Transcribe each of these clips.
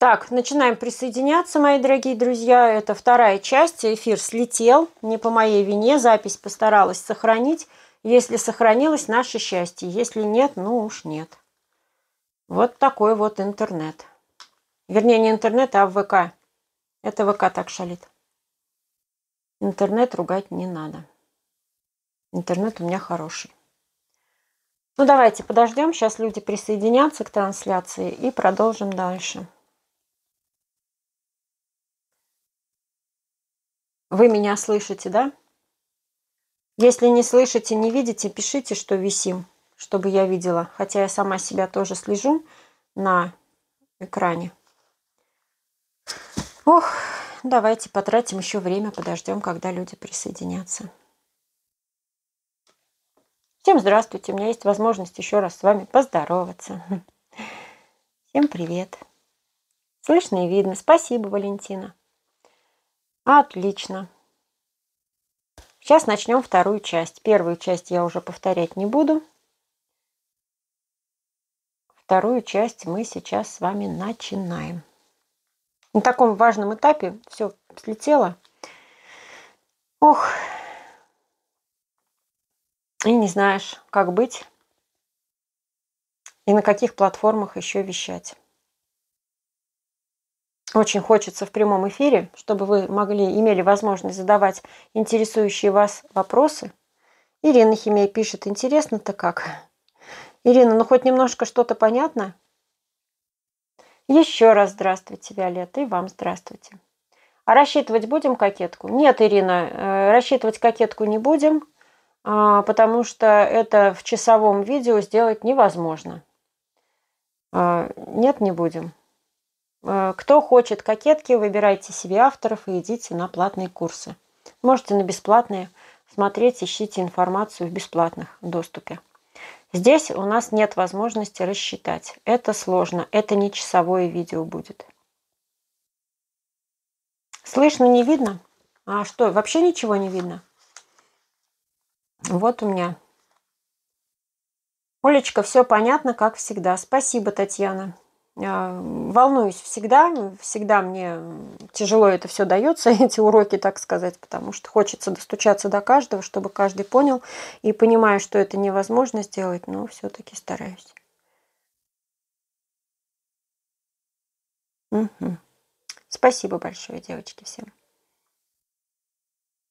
Так, начинаем присоединяться, мои дорогие друзья. Это вторая часть. Эфир слетел. Не по моей вине. Запись постаралась сохранить. Если сохранилось, наше счастье. Если нет, ну уж нет. Вот такой вот интернет. Вернее, не интернет, а ВК. Это ВК так шалит. Интернет ругать не надо. Интернет у меня хороший. Ну давайте подождем. Сейчас люди присоединятся к трансляции и продолжим дальше. Вы меня слышите, да? Если не слышите, не видите, пишите, что висим, чтобы я видела. Хотя я сама себя тоже слежу на экране. Ох, давайте потратим еще время, подождем, когда люди присоединятся. Всем здравствуйте, у меня есть возможность еще раз с вами поздороваться. Всем привет. Слышно и видно. Спасибо, Валентина. Отлично. Сейчас начнем вторую часть. Первую часть я уже повторять не буду. Вторую часть мы сейчас с вами начинаем. На таком важном этапе все слетело. Ох, и не знаешь, как быть и на каких платформах еще вещать очень хочется в прямом эфире, чтобы вы могли, имели возможность задавать интересующие вас вопросы. Ирина Химия пишет, интересно-то как? Ирина, ну хоть немножко что-то понятно? Еще раз здравствуйте, Виолетта, и вам здравствуйте. А рассчитывать будем кокетку? Нет, Ирина, э, рассчитывать кокетку не будем, а, потому что это в часовом видео сделать невозможно. А, нет, не будем. Э, кто хочет кокетки, выбирайте себе авторов и идите на платные курсы. Можете на бесплатные смотреть, ищите информацию в бесплатных доступе. Здесь у нас нет возможности рассчитать. Это сложно, это не часовое видео будет. Слышно, не видно? А что, вообще ничего не видно? Вот у меня. Олечка, все понятно, как всегда. Спасибо, Татьяна. Э, волнуюсь всегда, всегда мне тяжело это все дается, эти уроки, так сказать, потому что хочется достучаться до каждого, чтобы каждый понял, и понимаю, что это невозможно сделать, но все-таки стараюсь. Угу. Спасибо большое, девочки, всем.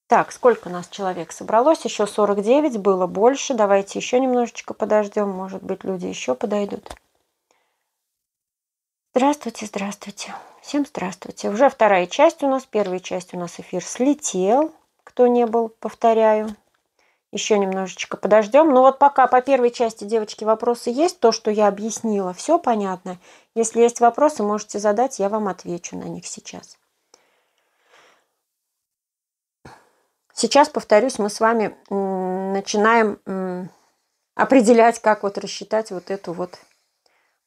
Так, сколько у нас человек собралось? Еще 49, было больше. Давайте еще немножечко подождем. Может быть, люди еще подойдут. Здравствуйте, здравствуйте. Всем здравствуйте. Уже вторая часть у нас. Первая часть у нас эфир слетел. Кто не был, повторяю. Еще немножечко подождем. Но ну вот пока по первой части, девочки, вопросы есть. То, что я объяснила, все понятно. Если есть вопросы, можете задать, я вам отвечу на них сейчас. Сейчас, повторюсь, мы с вами начинаем определять, как вот рассчитать вот эту вот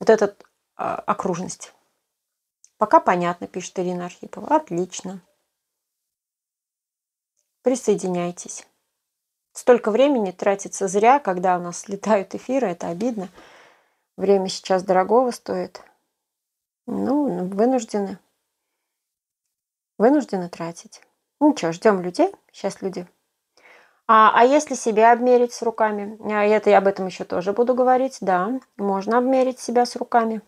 вот этот а, окружность. Пока понятно, пишет Ирина Архипова. Отлично. Присоединяйтесь. Столько времени тратится зря, когда у нас летают эфиры, это обидно. Время сейчас дорогого стоит. Ну, ну вынуждены. Вынуждены тратить. Ну что, ждем людей. Сейчас люди. А, а если себя обмерить с руками? А, это, я об этом еще тоже буду говорить. Да, можно обмерить себя с руками.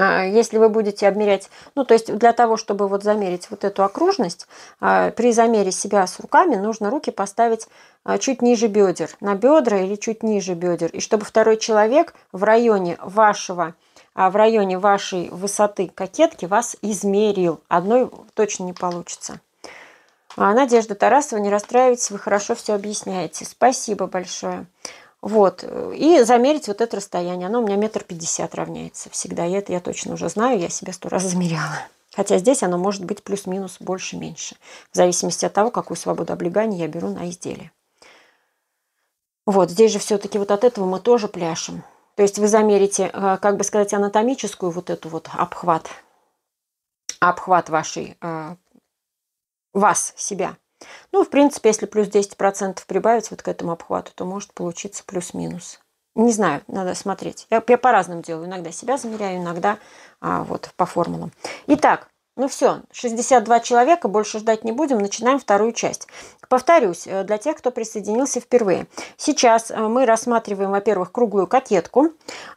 А, если вы будете обмерять, ну то есть для того, чтобы вот замерить вот эту окружность, а, при замере себя с руками нужно руки поставить а, чуть ниже бедер, на бедра или чуть ниже бедер, и чтобы второй человек в районе вашего в районе вашей высоты кокетки вас измерил. Одной точно не получится. Надежда Тарасова, не расстраивайтесь, вы хорошо все объясняете. Спасибо большое. Вот. Э, и замерить вот это расстояние. Оно у меня метр пятьдесят равняется всегда. И это я точно уже знаю, я себе сто раз замеряла. Хотя здесь оно может быть плюс-минус больше-меньше, в зависимости от того, какую свободу облегания я беру на изделие. Вот, здесь же все-таки вот от этого мы тоже пляшем. То есть вы замерите, э, как бы сказать, анатомическую вот эту вот обхват, обхват вашей, э, вас, себя, ну, в принципе, если плюс 10% прибавить вот к этому обхвату, то может получиться плюс-минус. Не знаю, надо смотреть. Я, я по-разному делаю. Иногда себя замеряю, иногда а, вот по формулам. Итак, ну все, 62 человека, больше ждать не будем, начинаем вторую часть. Повторюсь, э, для тех, кто присоединился впервые. Сейчас э, мы рассматриваем, во-первых, круглую кокетку.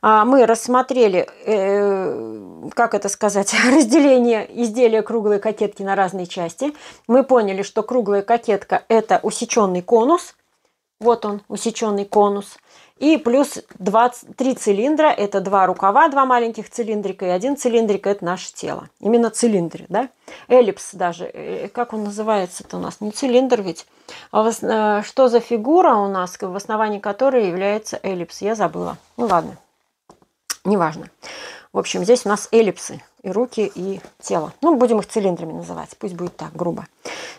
А, мы рассмотрели, э, как это сказать, разделение изделия круглой кокетки на разные части. Мы поняли, что круглая кокетка – это усеченный конус. Вот он, усеченный конус – и плюс 20, 3 цилиндра – это два рукава, два маленьких цилиндрика, и один цилиндрик – это наше тело. Именно цилиндры, да? Эллипс даже, э, э, как он называется-то у нас? Не цилиндр ведь. А вас, э, что за фигура у нас, в основании которой является эллипс? Я забыла. Ну ладно, неважно. В общем, здесь у нас эллипсы и руки, и тело. Ну, будем их цилиндрами называть, пусть будет так, грубо.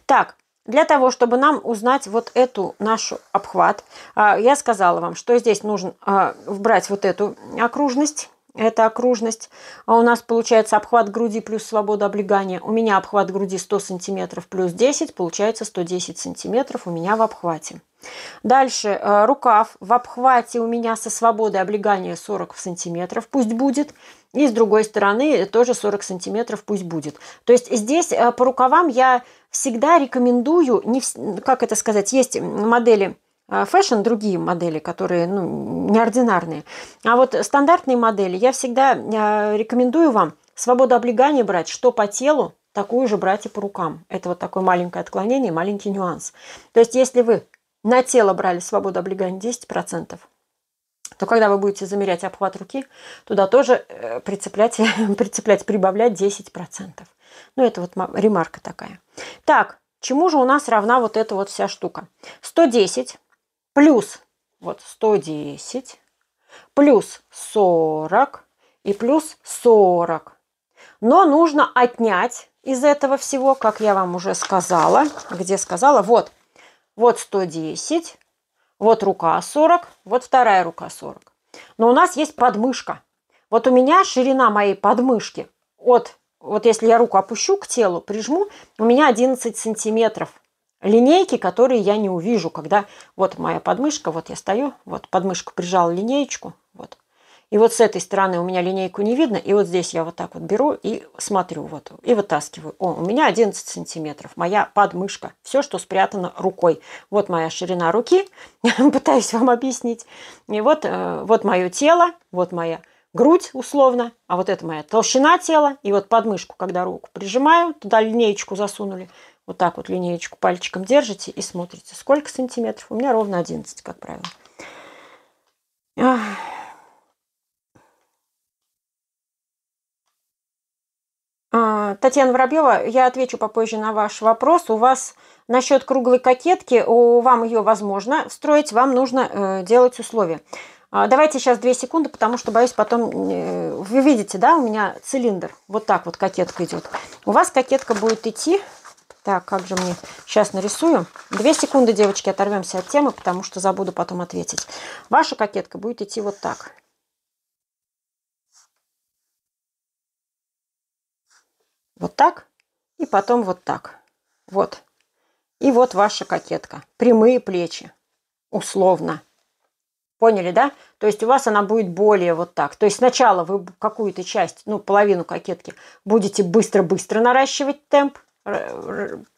Так, для того, чтобы нам узнать вот эту нашу обхват, а, я сказала вам, что здесь нужно а, вбрать вот эту окружность. Это окружность. А у нас получается обхват груди плюс свобода облегания. У меня обхват груди 100 сантиметров плюс 10, получается 110 сантиметров у меня в обхвате. Дальше а, рукав в обхвате у меня со свободой облегания 40 сантиметров, пусть будет. И с другой стороны э, тоже 40 сантиметров пусть будет. То есть здесь э, по рукавам я всегда рекомендую, не, как это сказать, есть модели э, фэшн, другие модели, которые ну, неординарные. А вот стандартные модели я всегда рекомендую вам свободу облегания брать, что по телу, такую же брать и по рукам. Это вот такое маленькое отклонение, маленький нюанс. То есть если вы на тело брали свободу облегания 10%, то когда вы будете замерять обхват руки, туда тоже э, прицеплять, прицеплять прибавлять 10%. Ну, это вот ремарка такая. Так, чему же у нас равна вот эта вот вся штука? 110 плюс вот 110 плюс 40 и плюс 40. Но нужно отнять из этого всего, как я вам уже сказала, где сказала, вот, вот 110, вот рука 40, вот вторая рука 40. Но у нас есть подмышка. Вот у меня ширина моей подмышки от, вот если я руку опущу к телу, прижму, у меня 11 сантиметров линейки, которые я не увижу, когда вот моя подмышка, вот я стою, вот подмышку прижал линеечку, и вот с этой стороны у меня линейку не видно, и вот здесь я вот так вот беру и смотрю, вот, и вытаскиваю. О, у меня 11 сантиметров, моя подмышка, все, что спрятано рукой. Вот моя ширина руки, пытаюсь вам объяснить. И вот, э, вот мое тело, вот моя грудь условно, а вот это моя толщина тела, и вот подмышку, когда руку прижимаю, туда линеечку засунули, вот так вот линеечку пальчиком держите и смотрите, сколько сантиметров. У меня ровно 11, как правило. А, Татьяна Воробьева, я отвечу попозже на ваш вопрос. У вас насчет круглой кокетки, у вам ее возможно строить, вам нужно э, делать условия. А, давайте сейчас две секунды, потому что, боюсь, потом... Э, вы видите, да, у меня цилиндр. Вот так вот кокетка идет. У вас кокетка будет идти... Так, как же мне... Сейчас нарисую. Две секунды, девочки, оторвемся от темы, потому что забуду потом ответить. Ваша кокетка будет идти вот так. Вот так. И потом вот так. Вот. И вот ваша кокетка. Прямые плечи. Условно. Поняли, да? То есть у вас она будет более вот так. То есть сначала вы какую-то часть, ну, половину кокетки будете быстро-быстро наращивать темп,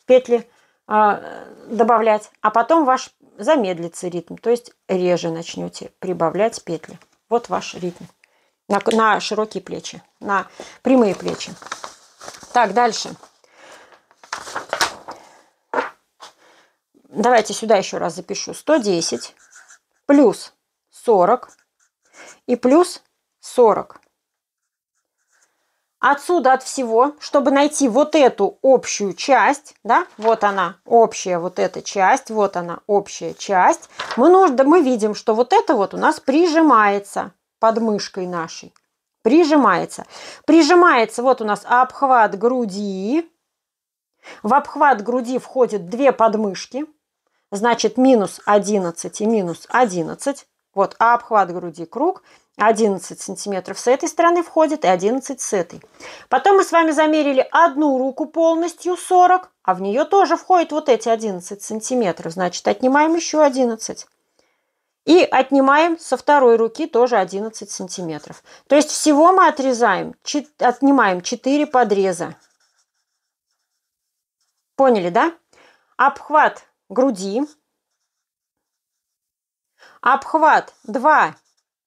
петли э, добавлять, а потом ваш замедлится ритм, то есть реже начнете прибавлять петли. Вот ваш ритм на, на широкие плечи, на прямые плечи. Так, дальше. Давайте сюда еще раз запишу. 110 плюс 40 и плюс 40. Отсюда от всего, чтобы найти вот эту общую часть, да, вот она, общая вот эта часть, вот она, общая часть, мы, нужно, мы видим, что вот это вот у нас прижимается под мышкой нашей. Прижимается. Прижимается вот у нас обхват груди. В обхват груди входят две подмышки. Значит, минус 11 и минус 11. Вот обхват груди круг. 11 сантиметров с этой стороны входит и 11 с этой. Потом мы с вами замерили одну руку полностью 40, а в нее тоже входит вот эти 11 сантиметров. Значит, отнимаем еще 11. И отнимаем со второй руки тоже 11 сантиметров. То есть всего мы отрезаем, отнимаем 4 подреза. Поняли, да? Обхват груди. Обхват 2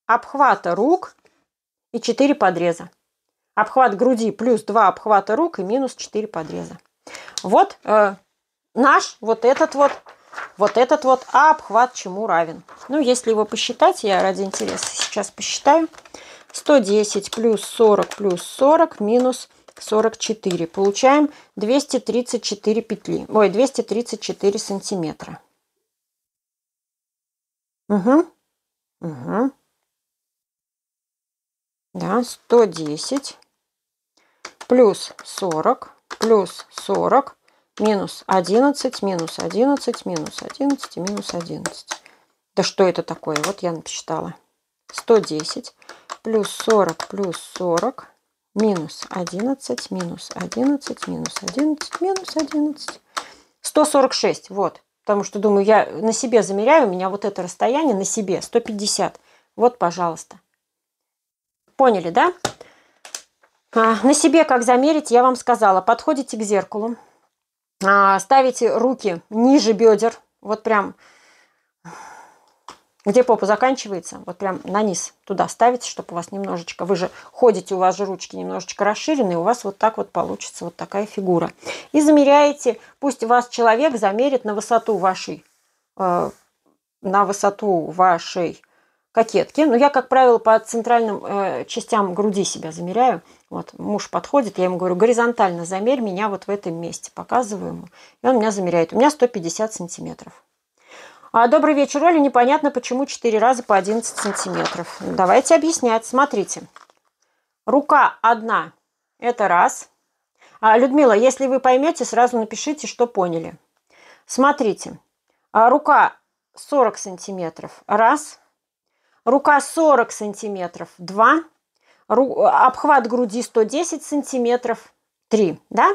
обхвата рук и 4 подреза. Обхват груди плюс 2 обхвата рук и минус 4 подреза. Вот э, наш вот этот вот вот этот вот «А обхват чему равен. Ну, если его посчитать, я ради интереса сейчас посчитаю. 110 плюс 40 плюс 40 минус 44. Получаем 234 петли. Ой, 234 сантиметра. Угу. Угу. Да, 110 плюс 40 плюс 40 минус 11, минус 11, минус 11 минус 11. Да что это такое? Вот я написала. 110 плюс 40 плюс 40 минус 11, минус 11, минус 11, минус 11. 146, вот. Потому что, думаю, я на себе замеряю, у меня вот это расстояние на себе, 150. Вот, пожалуйста. Поняли, да? А, на себе как замерить, я вам сказала. Подходите к зеркалу, а, ставите руки ниже бедер, вот прям, где попа заканчивается, вот прям на низ туда ставите, чтобы у вас немножечко, вы же ходите, у вас же ручки немножечко расширены, и у вас вот так вот получится вот такая фигура. И замеряете, пусть вас человек замерит на высоту вашей, э, на высоту вашей кокетки. Но ну, я, как правило, по центральным э, частям груди себя замеряю. Вот, муж подходит, я ему говорю, горизонтально замерь меня вот в этом месте. Показываю ему. И он меня замеряет. У меня 150 сантиметров. А, добрый вечер, Оля. Непонятно, почему 4 раза по 11 сантиметров. Давайте объяснять. Смотрите. Рука одна. Это раз. А, Людмила, если вы поймете, сразу напишите, что поняли. Смотрите. А, рука 40 сантиметров. Раз. Рука 40 сантиметров. Два обхват груди 110 сантиметров, 3, да?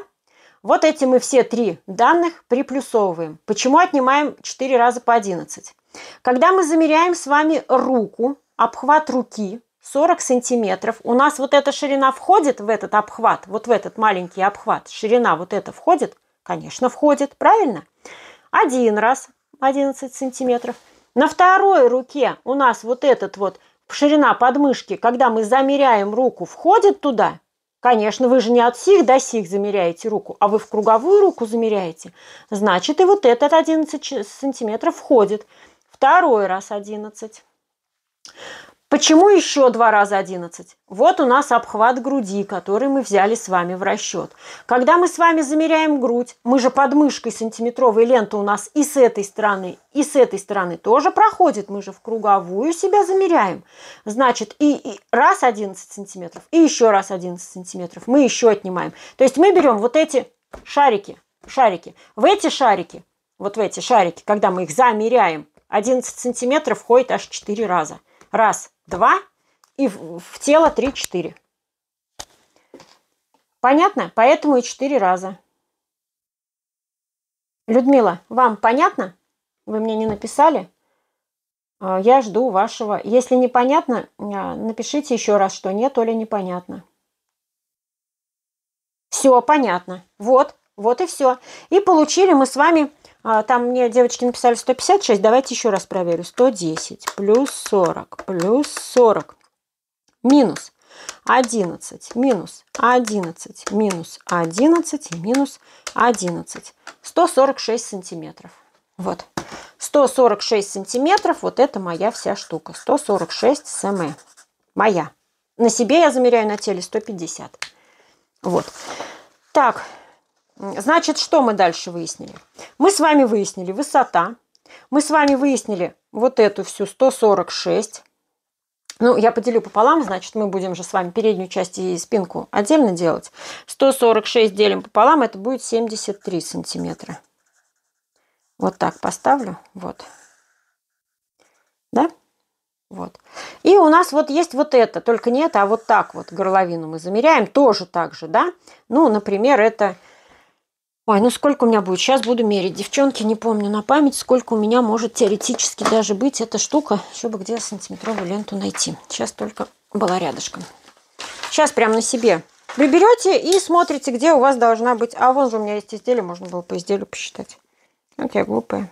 Вот эти мы все три данных приплюсовываем. Почему отнимаем 4 раза по 11? Когда мы замеряем с вами руку, обхват руки 40 сантиметров, у нас вот эта ширина входит в этот обхват, вот в этот маленький обхват, ширина вот эта входит? Конечно, входит, правильно? Один раз 11 сантиметров. На второй руке у нас вот этот вот в Ширина подмышки, когда мы замеряем руку, входит туда? Конечно, вы же не от сих до сих замеряете руку, а вы в круговую руку замеряете. Значит, и вот этот 11 сантиметров входит. Второй раз 11. Почему еще два раза 11? Вот у нас обхват груди, который мы взяли с вами в расчет. Когда мы с вами замеряем грудь, мы же под мышкой сантиметровой ленты у нас и с этой стороны, и с этой стороны тоже проходит. Мы же в круговую себя замеряем. Значит, и, и раз 11 сантиметров, и еще раз 11 сантиметров. Мы еще отнимаем. То есть мы берем вот эти шарики, шарики. В эти шарики, вот в эти шарики, когда мы их замеряем, 11 сантиметров ходит аж 4 раза. Раз, Два и в, в тело три-четыре. Понятно? Поэтому и 4 раза. Людмила, вам понятно? Вы мне не написали? А, я жду вашего. Если непонятно, а, напишите еще раз, что нет или непонятно. Все, понятно. Вот, вот и все. И получили мы с вами, а, там мне девочки написали 156, давайте еще раз проверю. 110 плюс 40 плюс 40 минус 11 минус 11 минус 11 и минус 11. 146 сантиметров. Вот. 146 сантиметров, вот это моя вся штука. 146 см. Моя. На себе я замеряю на теле 150. Вот. Так, Значит, что мы дальше выяснили? Мы с вами выяснили высота. Мы с вами выяснили вот эту всю 146. Ну, я поделю пополам, значит, мы будем же с вами переднюю часть и спинку отдельно делать. 146 делим пополам, это будет 73 сантиметра. Вот так поставлю, вот. Да? Вот. И у нас вот есть вот это, только не это, а вот так вот горловину мы замеряем, тоже так же, да? Ну, например, это Ой, ну сколько у меня будет? Сейчас буду мерить. Девчонки, не помню на память, сколько у меня может теоретически даже быть эта штука, чтобы где сантиметровую ленту найти. Сейчас только была рядышком. Сейчас прямо на себе. приберете и смотрите, где у вас должна быть. А вон же у меня есть изделие, можно было по изделию посчитать. Вот я глупая.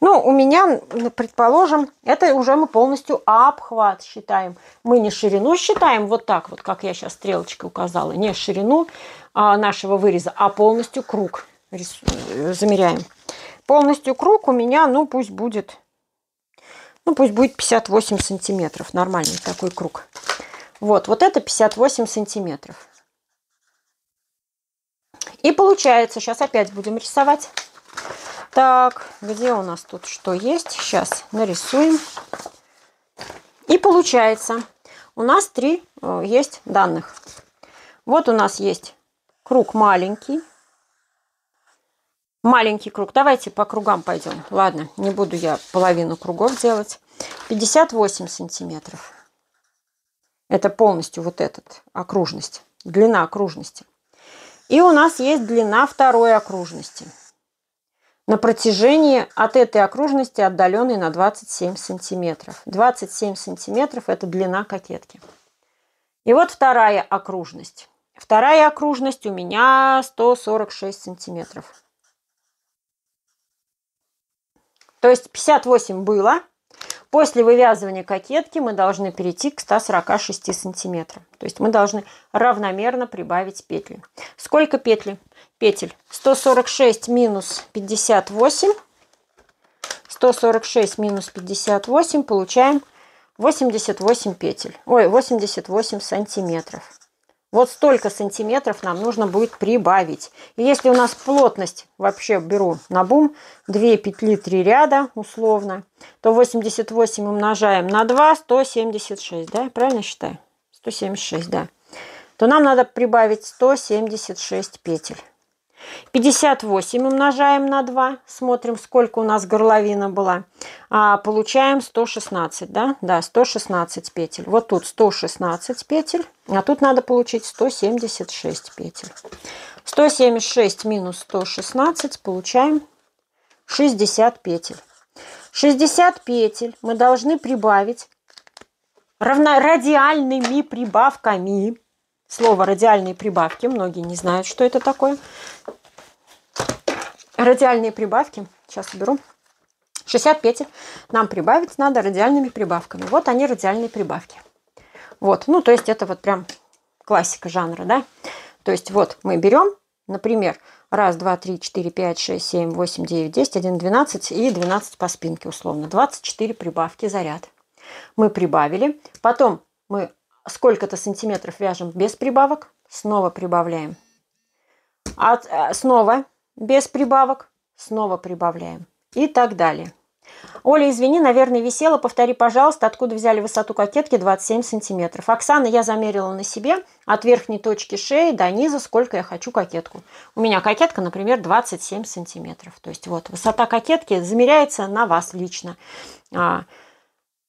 Ну, у меня, предположим, это уже мы полностью обхват считаем. Мы не ширину считаем вот так, вот как я сейчас стрелочкой указала, не ширину, а, нашего выреза, а полностью круг э, замеряем. Полностью круг у меня, ну пусть будет, ну пусть будет 58 сантиметров, нормальный такой круг. Вот, вот это 58 сантиметров. И получается, сейчас опять будем рисовать. Так, где у нас тут что есть? Сейчас нарисуем. И получается, у нас три э, есть данных. Вот у нас есть Круг маленький. Маленький круг. Давайте по кругам пойдем. Ладно, не буду я половину кругов делать. 58 сантиметров. Это полностью вот этот окружность. Длина окружности. И у нас есть длина второй окружности. На протяжении от этой окружности отдаленной на 27 сантиметров. 27 сантиметров – это длина кокетки. И вот вторая окружность. Вторая окружность у меня 146 сантиметров. То есть 58 было. После вывязывания кокетки мы должны перейти к 146 сантиметрам. То есть мы должны равномерно прибавить петли. Сколько петли? Петель 146 минус 58. 146 минус 58 получаем 88 петель. Ой, 88 сантиметров. Вот столько сантиметров нам нужно будет прибавить. И если у нас плотность, вообще беру на бум, 2 петли 3 ряда условно, то 88 умножаем на 2, 176, да, правильно считаю? 176, да. То нам надо прибавить 176 петель. 58 умножаем на 2, смотрим, сколько у нас горловина была. А, получаем 116, да? Да, 116 петель. Вот тут 116 петель, а тут надо получить 176 петель. 176 минус 116, получаем 60 петель. 60 петель мы должны прибавить равно радиальными прибавками слово радиальные прибавки. Многие не знают, что это такое. Радиальные прибавки. Сейчас уберу. 60 петель нам прибавить надо радиальными прибавками. Вот они, радиальные прибавки. Вот, ну, то есть это вот прям классика жанра, да? То есть вот мы берем, например, 1, 2, 3, 4, 5, 6, 7, 8, 9, 10, 1, 12 и 12 по спинке условно. 24 прибавки заряд. Мы прибавили. Потом мы сколько-то сантиметров вяжем без прибавок, снова прибавляем. От, э, снова без прибавок, снова прибавляем. И так далее. Оля, извини, наверное, висела. Повтори, пожалуйста, откуда взяли высоту кокетки 27 сантиметров. Оксана, я замерила на себе от верхней точки шеи до низа, сколько я хочу кокетку. У меня кокетка, например, 27 сантиметров. То есть вот высота кокетки замеряется на вас лично. А,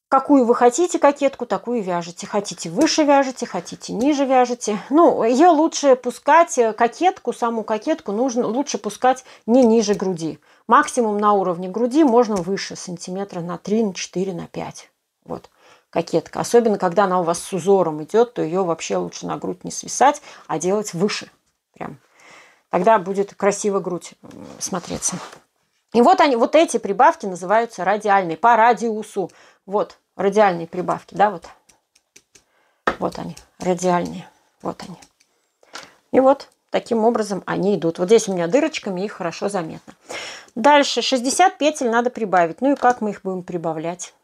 Какую вы хотите кокетку, такую вяжете. Хотите выше вяжете, хотите ниже вяжете. Ну, ее лучше пускать, э, кокетку, саму кокетку нужно лучше пускать не ниже груди. Максимум на уровне груди можно выше, сантиметра на 3, на 4, на 5. Вот кокетка. Особенно, когда она у вас с узором идет, то ее вообще лучше на грудь не свисать, а делать выше. Прям. Тогда будет красиво грудь смотреться. И вот они, вот эти прибавки называются радиальные, по радиусу. Вот радиальные прибавки, да, вот. Вот они, радиальные. Вот они. И вот таким образом они идут. Вот здесь у меня дырочками, их хорошо заметно. Дальше 60 петель надо прибавить. Ну и как мы их будем прибавлять?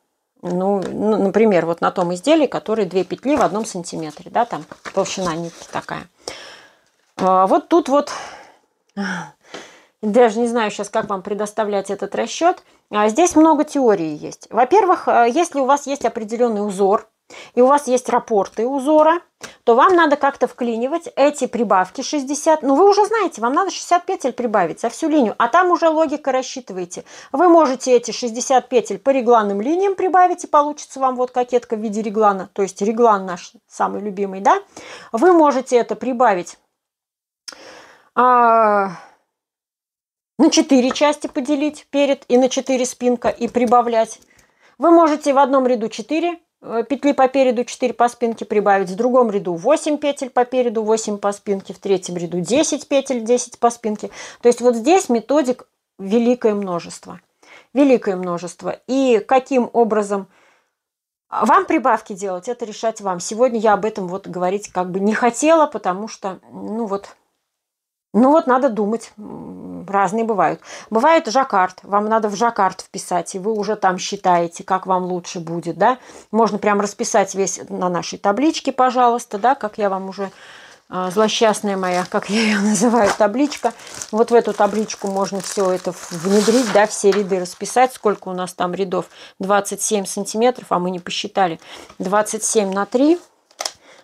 Ну, ну например, вот на том изделии, которое две петли в одном сантиметре, да, там толщина нитки такая. А, вот тут вот, даже не знаю сейчас, как вам предоставлять этот расчет, а, здесь много теорий есть. Во-первых, э, если у вас есть определенный узор, и у вас есть рапорты узора, то вам надо как-то вклинивать эти прибавки 60. Ну, вы уже знаете, вам надо 60 петель прибавить за всю линию, а там уже логика рассчитываете. Вы можете эти 60 петель по регланным линиям прибавить, и получится вам вот кокетка в виде реглана, то есть реглан наш самый любимый, да? Вы можете это прибавить... А, на 4 части поделить перед и на 4 спинка и прибавлять. Вы можете в одном ряду 4 э, петли по переду, 4 по спинке прибавить, в другом ряду 8 петель по переду, 8 по спинке, в третьем ряду 10 петель, 10 по спинке. То есть вот здесь методик великое множество. Великое множество. И каким образом вам прибавки делать, это решать вам. Сегодня я об этом вот говорить как бы не хотела, потому что, ну вот, ну вот надо думать. Разные бывают. Бывает жаккард. Вам надо в жаккард вписать, и вы уже там считаете, как вам лучше будет. Да? Можно прям расписать весь на нашей табличке, пожалуйста, да, как я вам уже а, злосчастная моя, как я ее называю, табличка. Вот в эту табличку можно все это внедрить, да, все ряды расписать. Сколько у нас там рядов? 27 сантиметров, а мы не посчитали. 27 на 3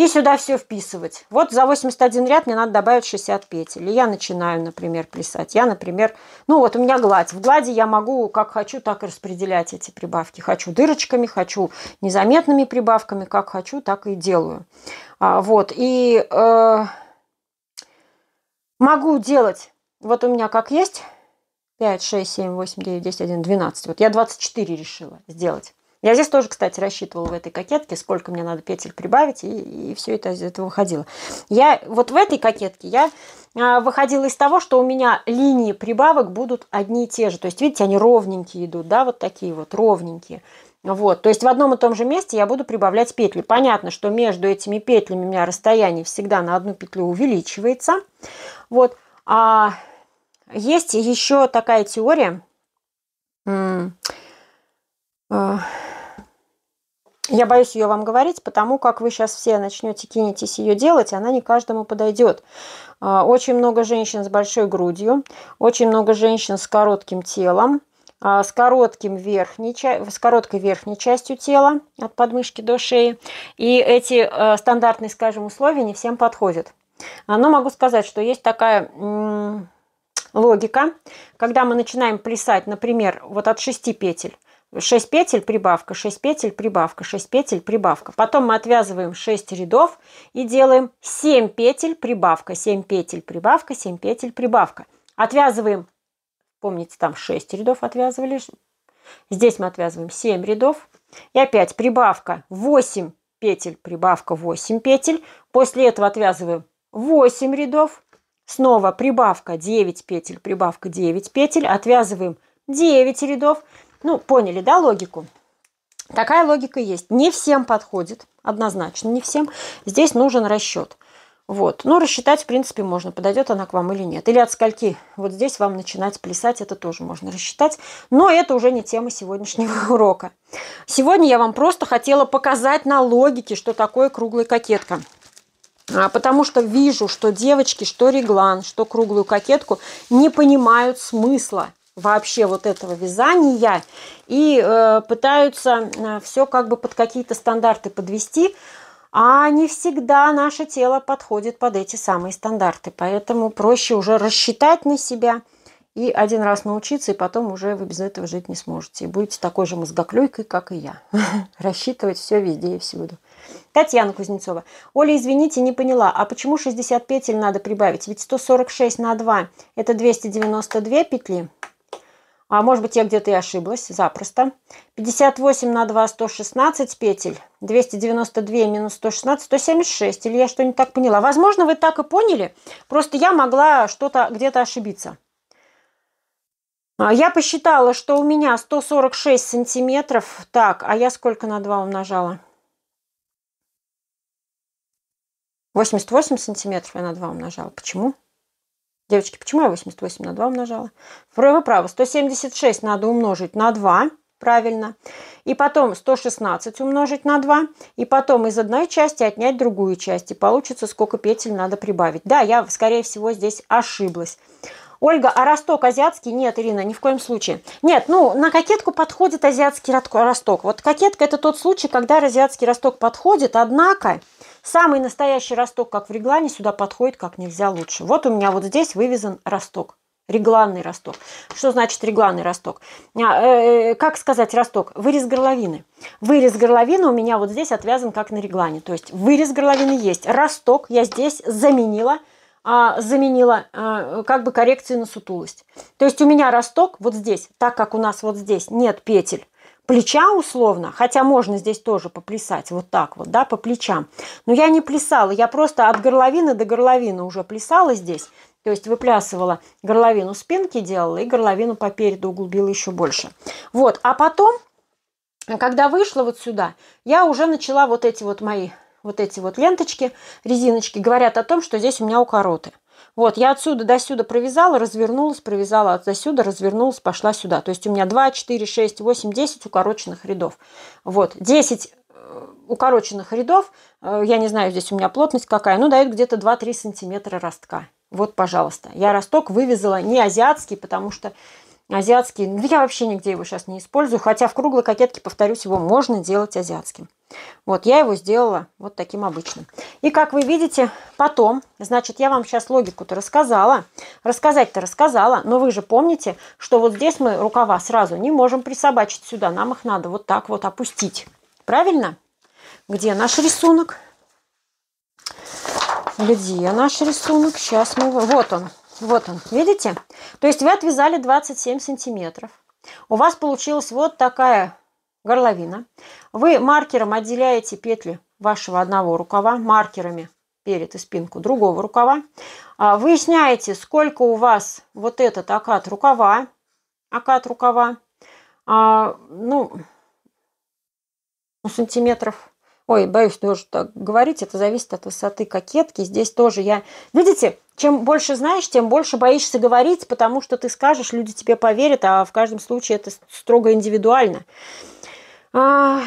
И сюда все вписывать. Вот за 81 ряд мне надо добавить 60 петель. И я начинаю, например, плясать. Я, например, ну вот у меня гладь. В глади я могу как хочу, так и распределять эти прибавки. Хочу дырочками, хочу незаметными прибавками. Как хочу, так и делаю. А, вот. И э, могу делать. Вот у меня как есть. 5, 6, 7, 8, 9, 10, 11, 12. Вот я 24 решила сделать. Я здесь тоже, кстати, рассчитывала в этой кокетке, сколько мне надо петель прибавить, и, и все это из этого выходило. Я вот в этой кокетке я а, выходила из того, что у меня линии прибавок будут одни и те же. То есть, видите, они ровненькие идут, да, вот такие вот ровненькие. Вот, то есть в одном и том же месте я буду прибавлять петли. Понятно, что между этими петлями у меня расстояние всегда на одну петлю увеличивается. Вот, а есть еще такая теория, а, я боюсь ее вам говорить, потому как вы сейчас все начнете кинетесь ее делать, она не каждому подойдет. А, очень много женщин с большой грудью, очень много женщин с коротким телом, а, с, коротким верхней, с короткой верхней частью тела от подмышки до шеи. И эти а, стандартные, скажем, условия не всем подходят. Но могу сказать, что есть такая логика, когда мы начинаем плясать, например, вот от 6 петель, 6 петель прибавка, 6 петель прибавка, 6 петель прибавка. Потом мы отвязываем 6 рядов и делаем 7 петель прибавка, 7 петель прибавка, 7 петель прибавка. Отвязываем, помните, там 6 рядов отвязывали, здесь мы отвязываем 7 рядов. И опять прибавка 8 петель, прибавка 8 петель. После этого отвязываем 8 рядов. Снова прибавка 9 петель, прибавка 9 петель. Отвязываем 9 рядов. Ну, поняли, да, логику? Такая логика есть. Не всем подходит, однозначно не всем. Здесь нужен расчет. Вот. Ну, рассчитать, в принципе, можно, подойдет она к вам или нет. Или от скольки вот здесь вам начинать плясать, это тоже можно рассчитать. Но это уже не тема сегодняшнего урока. Сегодня я вам просто хотела показать на логике, что такое круглая кокетка. А, потому что вижу, что девочки, что реглан, что круглую кокетку не понимают смысла вообще вот этого вязания и э, пытаются э, все как бы под какие-то стандарты подвести, а не всегда наше тело подходит под эти самые стандарты. Поэтому проще уже рассчитать на себя и один раз научиться, и потом уже вы без этого жить не сможете. И будете такой же мозгоклюйкой, как и я. Рассчитывать все везде и всюду. Татьяна Кузнецова. Оля, извините, не поняла, а почему 60 петель надо прибавить? Ведь 146 на 2 это 292 петли. А может быть, я где-то и ошиблась, запросто. 58 на 2, 116 петель. 292 минус 116, 176. Или я что не так поняла? Возможно, вы так и поняли. Просто я могла что-то где-то ошибиться. А, я посчитала, что у меня 146 сантиметров. Так, а я сколько на 2 умножала? 88 сантиметров я на 2 умножала. Почему? Почему? Девочки, почему я 88 на 2 умножала? Право, право. 176 надо умножить на 2. Правильно. И потом 116 умножить на 2. И потом из одной части отнять другую часть. И получится, сколько петель надо прибавить. Да, я, скорее всего, здесь ошиблась. Ольга, а росток азиатский? Нет, Ирина, ни в коем случае. Нет, ну, на кокетку подходит азиатский росток. Вот кокетка – это тот случай, когда азиатский росток подходит, однако Самый настоящий росток, как в реглане, сюда подходит как нельзя лучше. Вот у меня вот здесь вывезен росток. Регланный росток. Что значит регланный росток? А, э, э, как сказать росток? Вырез горловины. Вырез горловины у меня вот здесь отвязан как на реглане. То есть вырез горловины есть. Росток я здесь заменила а, заменила а, как бы коррекции на сутулость. То есть у меня росток вот здесь, так как у нас вот здесь нет петель, плеча условно, хотя можно здесь тоже поплясать вот так вот, да, по плечам. Но я не плясала, я просто от горловины до горловины уже плясала здесь. То есть выплясывала горловину спинки делала и горловину по переду углубила еще больше. Вот, а потом, когда вышла вот сюда, я уже начала вот эти вот мои вот эти вот ленточки, резиночки, говорят о том, что здесь у меня укороты. Вот, я отсюда до сюда провязала, развернулась, провязала от сюда, развернулась, пошла сюда. То есть у меня 2, 4, 6, 8, 10 укороченных рядов. Вот, 10 э, укороченных рядов, э, я не знаю, здесь у меня плотность какая, ну, дают где-то 2-3 сантиметра ростка. Вот, пожалуйста. Я росток вывязала не азиатский, потому что азиатский. Ну, я вообще нигде его сейчас не использую, хотя в круглой кокетке, повторюсь, его можно делать азиатским. Вот, я его сделала вот таким обычным. И как вы видите, потом, значит, я вам сейчас логику-то рассказала, рассказать-то рассказала, но вы же помните, что вот здесь мы рукава сразу не можем присобачить сюда, нам их надо вот так вот опустить. Правильно? Где наш рисунок? Где наш рисунок? Сейчас мы Вот он, вот он, видите? То есть вы отвязали 27 сантиметров. У вас получилась вот такая горловина. Вы маркером отделяете петли вашего одного рукава, маркерами перед и спинку другого рукава. А, выясняете, сколько у вас вот этот окат рукава, окат рукава, а, ну, ну, сантиметров Ой, боюсь тоже так говорить, это зависит от высоты кокетки. Здесь тоже я... Видите, чем больше знаешь, тем больше боишься говорить, потому что ты скажешь, люди тебе поверят, а в каждом случае это строго индивидуально. А,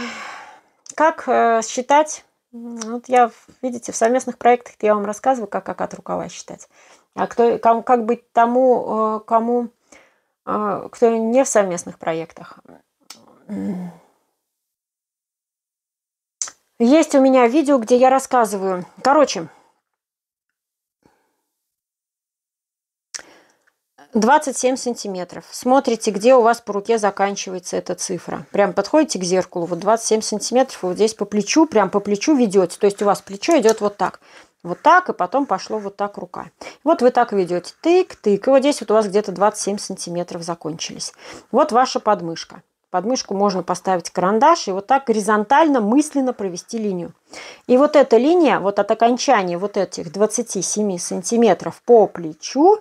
как э, считать? Вот я, видите, в совместных проектах я вам рассказываю, как, как от рукава считать. А кто, кому как быть тому, э, кому, э, кто не в совместных проектах. Есть у меня видео, где я рассказываю. Короче, 27 сантиметров. Смотрите, где у вас по руке заканчивается эта цифра. Прям подходите к зеркалу, вот 27 сантиметров, вот здесь по плечу, прям по плечу ведете. То есть у вас плечо идет вот так. Вот так, и потом пошло вот так рука. Вот вы так ведете. Тык, тык. И вот здесь вот у вас где-то 27 сантиметров закончились. Вот ваша подмышка. Подмышку можно поставить карандаш и вот так горизонтально, мысленно провести линию. И вот эта линия, вот от окончания вот этих 27 сантиметров по плечу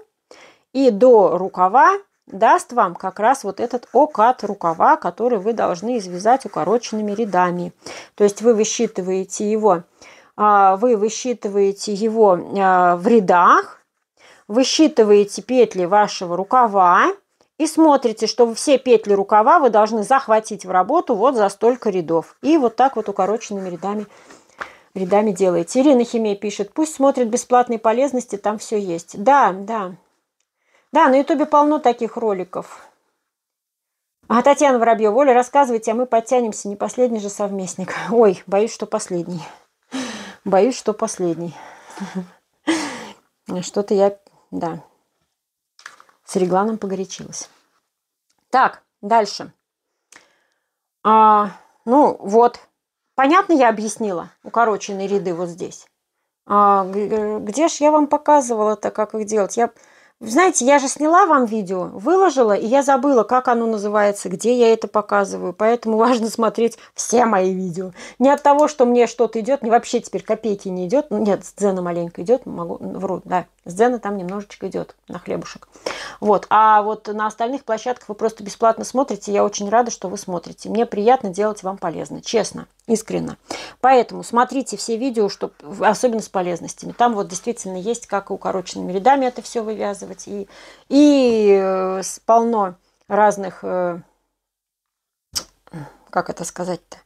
и до рукава даст вам как раз вот этот окат рукава, который вы должны извязать укороченными рядами. То есть вы высчитываете его, а, вы высчитываете его а, в рядах, высчитываете петли вашего рукава и смотрите, что все петли рукава вы должны захватить в работу вот за столько рядов. И вот так вот укороченными рядами рядами делаете. Ирина Химей пишет, пусть смотрит бесплатные полезности, там все есть. Да, да, да, на Ютубе полно таких роликов. А Татьяна Воробьева, Оля, рассказывайте, а мы подтянемся. Не последний же совместник. Ой, боюсь, что последний. Боюсь, что последний. Что-то я, да, с регланом погорячилась. Так, дальше. А, ну вот, понятно я объяснила укороченные ряды вот здесь? А, где же я вам показывала-то, как их делать? Я знаете, я же сняла вам видео, выложила, и я забыла, как оно называется, где я это показываю. Поэтому важно смотреть все мои видео. Не от того, что мне что-то идет, мне вообще теперь копейки не идет. Ну, нет, с дзена маленько идет, могу, ну, вру, да. С дзена там немножечко идет на хлебушек. Вот. А вот на остальных площадках вы просто бесплатно смотрите. Я очень рада, что вы смотрите. Мне приятно делать вам полезно, честно, искренно. Поэтому смотрите все видео, что, особенно с полезностями. Там вот действительно есть, как и укороченными рядами это все вывязывается рассказывать. И, и э, полно разных, э, как это сказать-то,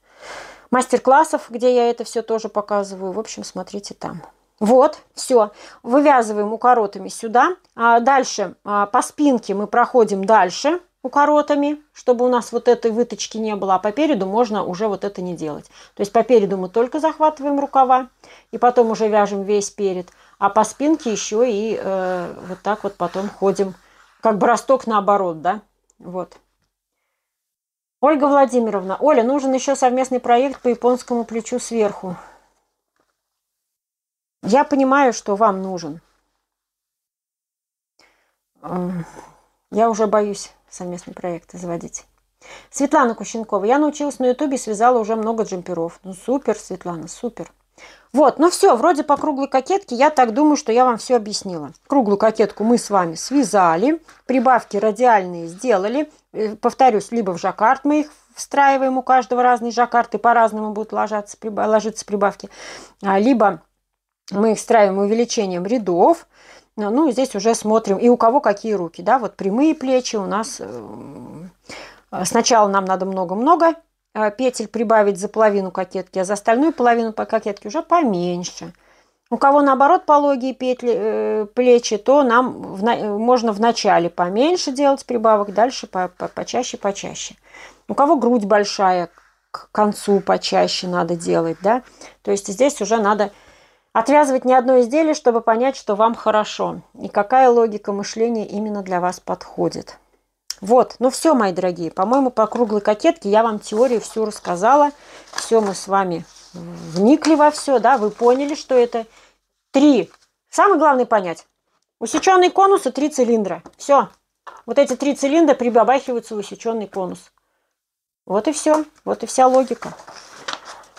мастер-классов, где я это все тоже показываю. В общем, смотрите там. Вот, все, вывязываем укоротами сюда. А дальше а по спинке мы проходим дальше укоротами, чтобы у нас вот этой выточки не было, а по переду можно уже вот это не делать. То есть по переду мы только захватываем рукава и потом уже вяжем весь перед, а по спинке еще и э, вот так вот потом ходим, как бы росток наоборот, да, вот. Ольга Владимировна, Оля, нужен еще совместный проект по японскому плечу сверху. Я понимаю, что вам нужен. Эм, я уже боюсь совместный проект заводить. Светлана Кущенкова. Я научилась на Ютубе связала уже много джемперов. Ну, супер, Светлана, супер. Вот, ну все, вроде по круглой кокетке, я так думаю, что я вам все объяснила. Круглую кокетку мы с вами связали, прибавки радиальные сделали. Э, повторюсь, либо в жаккард мы их встраиваем, у каждого разные жаккарды, по-разному будут ложаться, ложиться прибавки. А, либо мы их встраиваем увеличением рядов, а, ну, здесь уже смотрим, и у кого какие руки, да, вот прямые плечи у нас. Э, а, сначала нам надо много-много а, петель прибавить за половину кокетки, а за остальную половину по кокетке уже поменьше. У кого наоборот пологие петли, э, плечи, то нам в, э, можно вначале поменьше делать прибавок, дальше по, по, почаще, почаще. У кого грудь большая, к концу почаще надо делать, да. То есть здесь уже надо Отвязывать ни одно изделие, чтобы понять, что вам хорошо и какая логика мышления именно для вас подходит. Вот, ну все, мои дорогие, по-моему, по круглой кокетке я вам теорию всю рассказала. Все мы с вами вникли во все, да, вы поняли, что это три. Самое главное понять. усеченный конус и три цилиндра. Все. Вот эти три цилиндра прибабахиваются в усеченный конус. Вот и все. Вот и вся логика.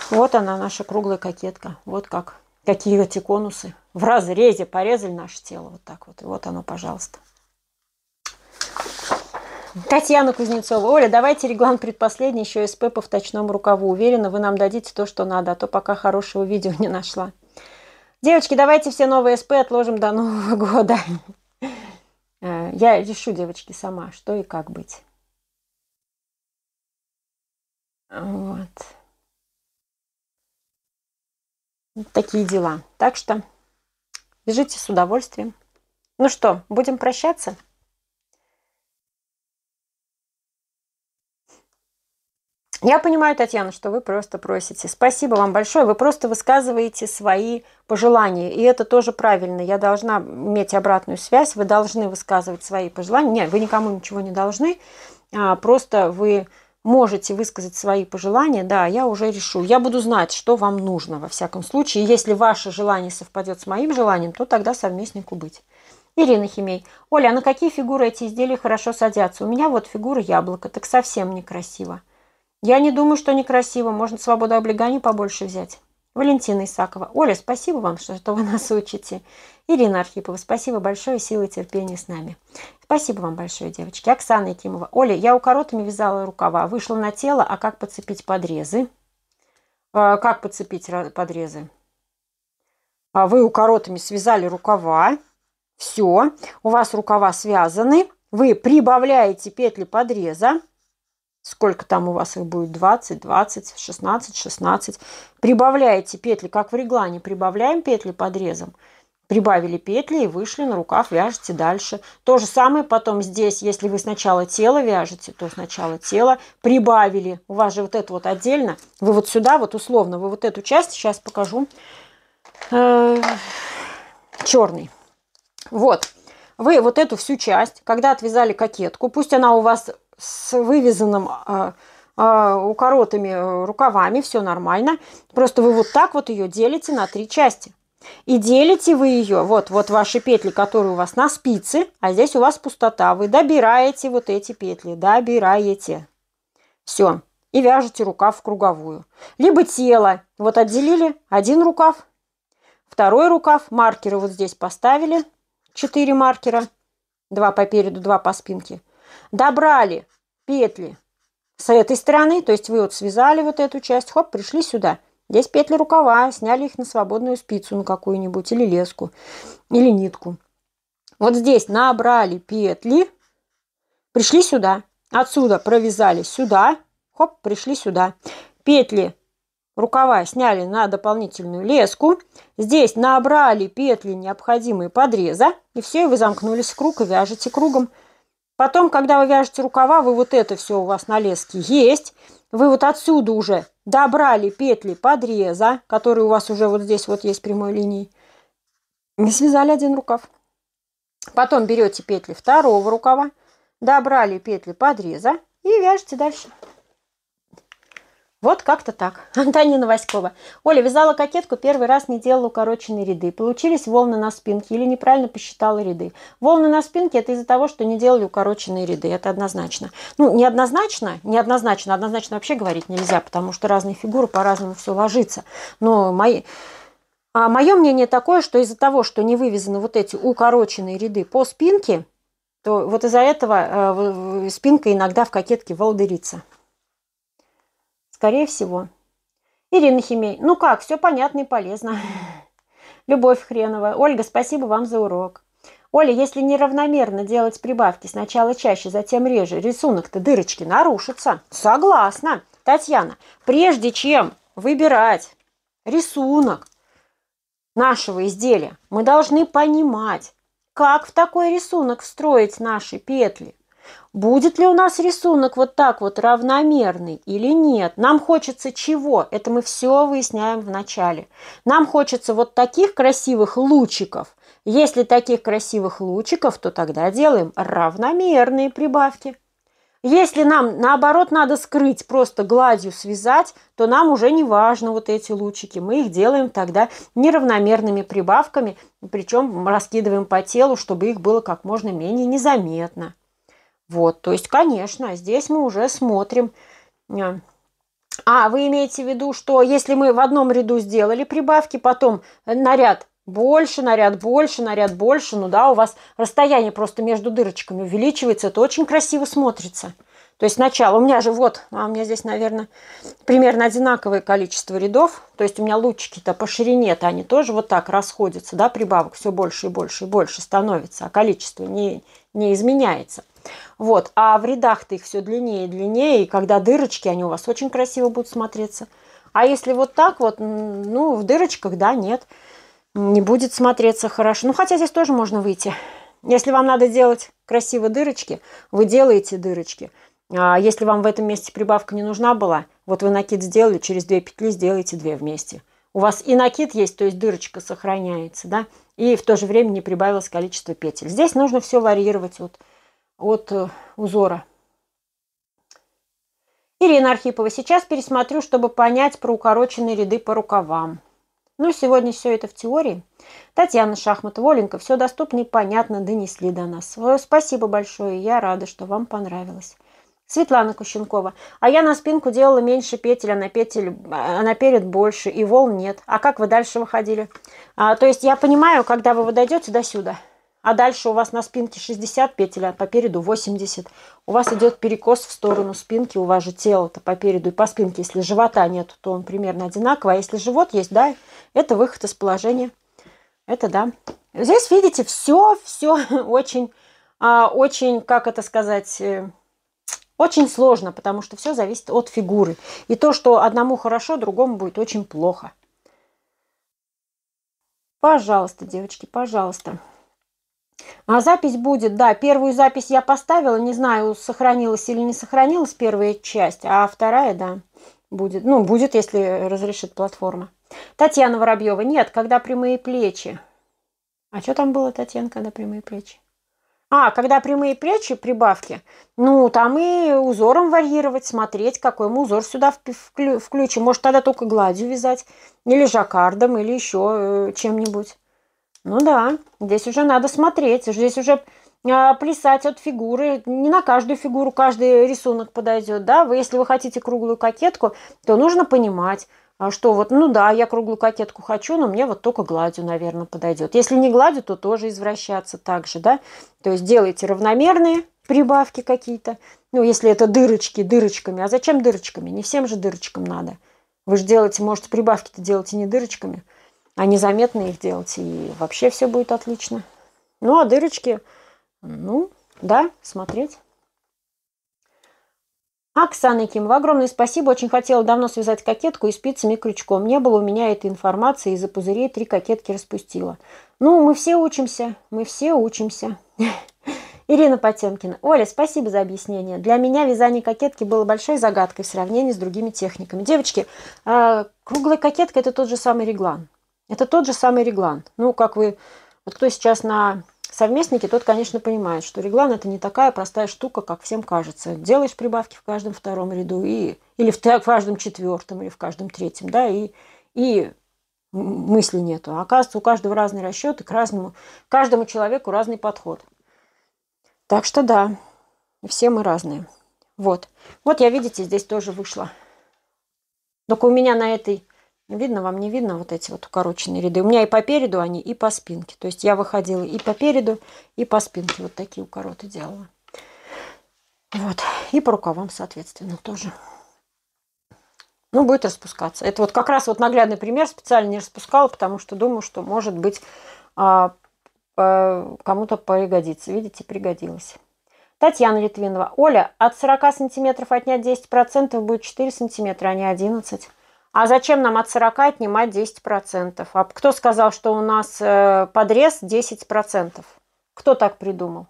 Вот она, наша круглая кокетка. Вот как какие эти конусы. В разрезе порезали наше тело вот так вот. И вот оно, пожалуйста. Татьяна Кузнецова. Оля, давайте реглан предпоследний, еще СП по вточному рукаву. Уверена, вы нам дадите то, что надо, а то пока хорошего видео не нашла. Девочки, давайте все новые СП отложим до Нового года. Э, я решу, девочки, сама, что и как быть. Вот такие дела. Так что вяжите с удовольствием. Ну что, будем прощаться? Я понимаю, Татьяна, что вы просто просите. Спасибо вам большое. Вы просто высказываете свои пожелания. И это тоже правильно. Я должна иметь обратную связь. Вы должны высказывать свои пожелания. Нет, вы никому ничего не должны. А, просто вы можете высказать свои пожелания, да, я уже решу. Я буду знать, что вам нужно, во всяком случае. Если ваше желание совпадет с моим желанием, то тогда совместнику быть. Ирина Химей. Оля, а на какие фигуры эти изделия хорошо садятся? У меня вот фигура яблоко, так совсем некрасиво. Я не думаю, что некрасиво. Можно свободу облеганий побольше взять. Валентина Исакова. Оля, спасибо вам, что, что вы нас учите. Ирина Архипова, спасибо большое, силы и терпения с нами. Спасибо вам большое, девочки. Оксана Якимова. Оля, я у укоротами вязала рукава. Вышла на тело, а как подцепить подрезы? А, как подцепить подрезы? А вы укоротами связали рукава. Все, у вас рукава связаны. Вы прибавляете петли подреза сколько там у вас их будет, 20, 20, 16, 16. Прибавляете петли, как в реглане, прибавляем петли подрезом. Прибавили петли и вышли на рукав, вяжете дальше. То же самое потом здесь, если вы сначала тело вяжете, то сначала тело прибавили. У вас же вот это вот отдельно. Вы вот сюда, вот условно, вы вот эту часть, сейчас покажу, э, черный. Вот, вы вот эту всю часть, когда отвязали кокетку, пусть она у вас с вывязанным э, э, рукавами, все нормально. Просто вы вот так вот ее делите на три части. И делите вы ее, вот, вот ваши петли, которые у вас на спице, а здесь у вас пустота. Вы добираете вот эти петли, добираете. Все. И вяжете рукав в круговую. Либо тело. Вот отделили один рукав, второй рукав. Маркеры вот здесь поставили. четыре маркера. два по переду, два по спинке добрали петли с этой стороны, то есть вы вот связали вот эту часть, хоп, пришли сюда. Здесь петли рукава, сняли их на свободную спицу на какую-нибудь, или леску, или нитку. Вот здесь набрали петли, пришли сюда, отсюда провязали сюда, хоп, пришли сюда. Петли рукава сняли на дополнительную леску. Здесь набрали петли необходимые подреза. И все, и вы замкнулись в круг и вяжете кругом. Потом, когда вы вяжете рукава, вы вот это все у вас на леске есть. Вы вот отсюда уже добрали петли подреза, которые у вас уже вот здесь вот есть прямой линии. И связали один рукав. Потом берете петли второго рукава, добрали петли подреза и вяжете дальше. Вот как-то так. Антонина Васькова. Оля вязала кокетку, первый раз не делала укороченные ряды. Получились волны на спинке или неправильно посчитала ряды. Волны на спинке это из-за того, что не делали укороченные ряды. Это однозначно. Ну, неоднозначно, неоднозначно, однозначно вообще говорить нельзя, потому что разные фигуры по-разному все ложится. Но мои... А мое мнение такое, что из-за того, что не вывязаны вот эти укороченные ряды по спинке, то вот из-за этого э, спинка иногда в кокетке волдырится. Скорее всего. Ирина Химей, ну как, все понятно и полезно. Любовь Хренова, Ольга, спасибо вам за урок. Оля, если неравномерно делать прибавки, сначала чаще, затем реже, рисунок-то дырочки нарушится. Согласна. Татьяна, прежде чем выбирать рисунок нашего изделия, мы должны понимать, как в такой рисунок встроить наши петли. Будет ли у нас рисунок вот так вот равномерный или нет? Нам хочется чего? Это мы все выясняем в начале. Нам хочется вот таких красивых лучиков. Если таких красивых лучиков, то тогда делаем равномерные прибавки. Если нам, наоборот, надо скрыть, просто гладью связать, то нам уже не важно вот эти лучики. Мы их делаем тогда неравномерными прибавками, причем раскидываем по телу, чтобы их было как можно менее незаметно. Вот, то есть, конечно, здесь мы уже смотрим. Э, а, вы имеете в виду, что если мы в одном ряду сделали прибавки, потом наряд больше, наряд больше, наряд больше, ну да, у вас расстояние просто между дырочками увеличивается, это очень красиво смотрится. То есть сначала у меня же вот, а у меня здесь, наверное, примерно одинаковое количество рядов. То есть у меня лучики-то по ширине-то они тоже вот так расходятся, да, прибавок все больше и больше и больше становится, а количество не, не изменяется. Вот. А в рядах-то их все длиннее и длиннее, и когда дырочки, они у вас очень красиво будут смотреться. А если вот так вот, ну, в дырочках, да, нет, не будет смотреться хорошо. Ну, хотя здесь тоже можно выйти. Если вам надо делать красиво дырочки, вы делаете дырочки. А если вам в этом месте прибавка не нужна была, вот вы накид сделали, через две петли сделайте две вместе. У вас и накид есть, то есть дырочка сохраняется, да, и в то же время не прибавилось количество петель. Здесь нужно все варьировать вот от э, узора. Ирина Архипова, сейчас пересмотрю, чтобы понять про укороченные ряды по рукавам. Ну, сегодня все это в теории. Татьяна Шахмат-Воленко, все доступно и понятно донесли до нас. Э, спасибо большое, я рада, что вам понравилось. Светлана Кущенкова. А я на спинку делала меньше петель, а на, петель, а на перед больше, и волн нет. А как вы дальше выходили? А, то есть я понимаю, когда вы дойдете до сюда, а дальше у вас на спинке 60 петель, а по переду 80. У вас идет перекос в сторону спинки, у вас же тело-то по переду и по спинке. Если живота нет, то он примерно одинаковый. А если живот есть, да, это выход из положения. Это да. Здесь, видите, все, все очень, а, очень, как это сказать, э, очень сложно, потому что все зависит от фигуры. И то, что одному хорошо, другому будет очень плохо. Пожалуйста, девочки, пожалуйста. А запись будет, да, первую запись я поставила, не знаю, сохранилась или не сохранилась первая часть, а вторая, да, будет. Ну, будет, если разрешит платформа. Татьяна Воробьева. Нет, когда прямые плечи. А что там было, Татьяна, когда прямые плечи? А, когда прямые плечи, прибавки, ну, там и узором варьировать, смотреть, какой мы узор сюда включим. Может, тогда только гладью вязать, или жаккардом, или еще э, чем-нибудь. Ну да, здесь уже надо смотреть, здесь уже а, плясать от фигуры. Не на каждую фигуру каждый рисунок подойдет, да. Вы, если вы хотите круглую кокетку, то нужно понимать, а, что вот, ну да, я круглую кокетку хочу, но мне вот только гладью, наверное, подойдет. Если не гладью, то тоже извращаться также, да. То есть делайте равномерные прибавки какие-то. Ну, если это дырочки, дырочками. А зачем дырочками? Не всем же дырочкам надо. Вы же делаете, может, прибавки-то делаете не дырочками а незаметно их делать, и вообще все будет отлично. Ну, а дырочки, ну, да, смотреть. Оксана Ким, огромное спасибо. Очень хотела давно связать кокетку и спицами и крючком. Не было у меня этой информации, из-за пузырей три кокетки распустила. Ну, мы все учимся, мы все учимся. Ирина Потемкина. Оля, спасибо за объяснение. Для меня вязание кокетки было большой загадкой в сравнении с другими техниками. Девочки, а, круглая кокетка – это тот же самый реглан. Это тот же самый реглан. Ну, как вы... Вот кто сейчас на совместнике, тот, конечно, понимает, что реглан это не такая простая штука, как всем кажется. Делаешь прибавки в каждом втором ряду и, или в, в каждом четвертом, или в каждом третьем, да, и, и мысли нету. А оказывается, у каждого разный расчет и к разному, каждому человеку разный подход. Так что да, все мы разные. Вот. Вот я, видите, здесь тоже вышла. Только у меня на этой Видно вам, не видно вот эти вот укороченные ряды. У меня и по переду они, и по спинке. То есть я выходила и по переду, и по спинке. Вот такие укороты делала. Вот. И по рукавам, соответственно, тоже. Ну, будет распускаться. Это вот как раз вот наглядный пример. Специально не распускала, потому что думаю, что может быть а, а, кому-то пригодится. Видите, пригодилась. Татьяна Литвинова. Оля, от 40 сантиметров отнять 10% будет 4 сантиметра, а не 11. А зачем нам от 40 отнимать 10%? А кто сказал, что у нас э, подрез 10%? Кто так придумал?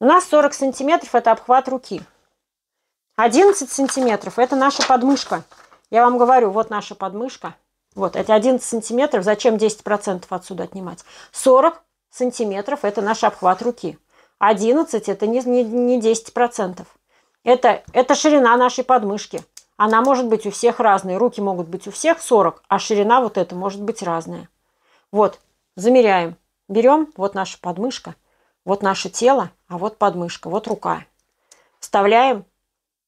У нас 40 сантиметров – это обхват руки. 11 сантиметров – это наша подмышка. Я вам говорю, вот наша подмышка. Вот, эти 11 сантиметров, зачем 10% отсюда отнимать? 40 сантиметров – это наш обхват руки. 11 – это не, не, не 10%. Это, это ширина нашей подмышки. Она может быть у всех разная, руки могут быть у всех 40, а ширина вот эта может быть разная. Вот, замеряем. Берем, вот наша подмышка, вот наше тело, а вот подмышка, вот рука. Вставляем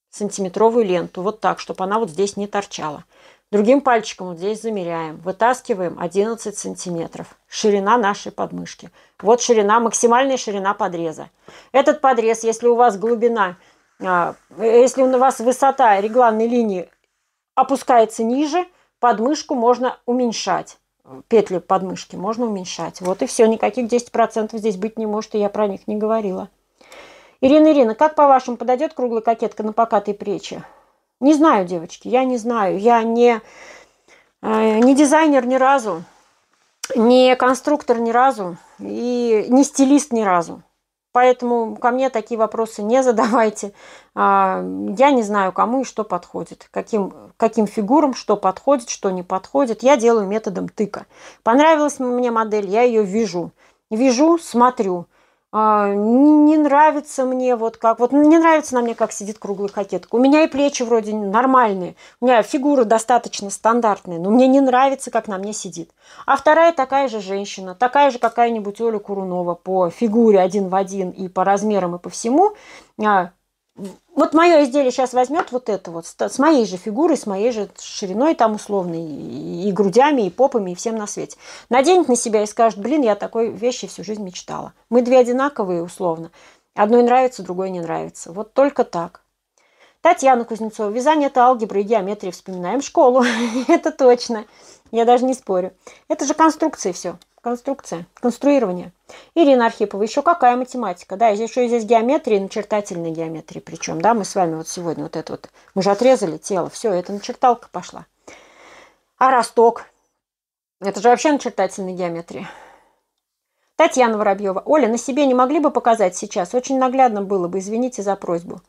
сантиметровую ленту, вот так, чтобы она вот здесь не торчала. Другим пальчиком вот здесь замеряем. Вытаскиваем 11 сантиметров. Ширина нашей подмышки. Вот ширина, максимальная ширина подреза. Этот подрез, если у вас глубина а, э, если у вас высота регланной линии опускается ниже, подмышку можно уменьшать. Петли подмышки можно уменьшать. Вот и все, никаких 10% здесь быть не может, и я про них не говорила. Ирина, Ирина, как по-вашему подойдет круглая кокетка на покатые плечи? Не знаю, девочки, я не знаю. Я не, э, не дизайнер ни разу, не конструктор ни разу и не стилист ни разу. Поэтому ко мне такие вопросы не задавайте. А, я не знаю, кому и что подходит, каким, каким фигурам что подходит, что не подходит. Я делаю методом тыка. Понравилась мне модель, я ее вижу. Вижу, смотрю. А, не нравится мне вот как, вот не нравится на мне, как сидит круглая кокетка. У меня и плечи вроде нормальные, у меня фигура достаточно стандартная, но мне не нравится, как на мне сидит. А вторая такая же женщина, такая же какая-нибудь Оля Курунова по фигуре один в один и по размерам и по всему, а, вот мое изделие сейчас возьмет вот это вот, с моей же фигурой, с моей же шириной там условной, и грудями, и попами, и всем на свете. Наденет на себя и скажет, блин, я такой вещи всю жизнь мечтала. Мы две одинаковые условно. Одной нравится, другой не нравится. Вот только так. Татьяна Кузнецова. Вязание – это алгебра и геометрия. Вспоминаем школу. это точно. Я даже не спорю. Это же конструкции все конструкция, конструирование. Ирина Архипова, еще какая математика? Да, еще и здесь геометрия, начертательная геометрия причем, да, мы с вами вот сегодня вот это вот, мы же отрезали тело, все, это начерталка пошла. А росток? Это же вообще начертательная геометрия. Татьяна Воробьева. Оля, на себе не могли бы показать сейчас? Очень наглядно было бы, извините за просьбу.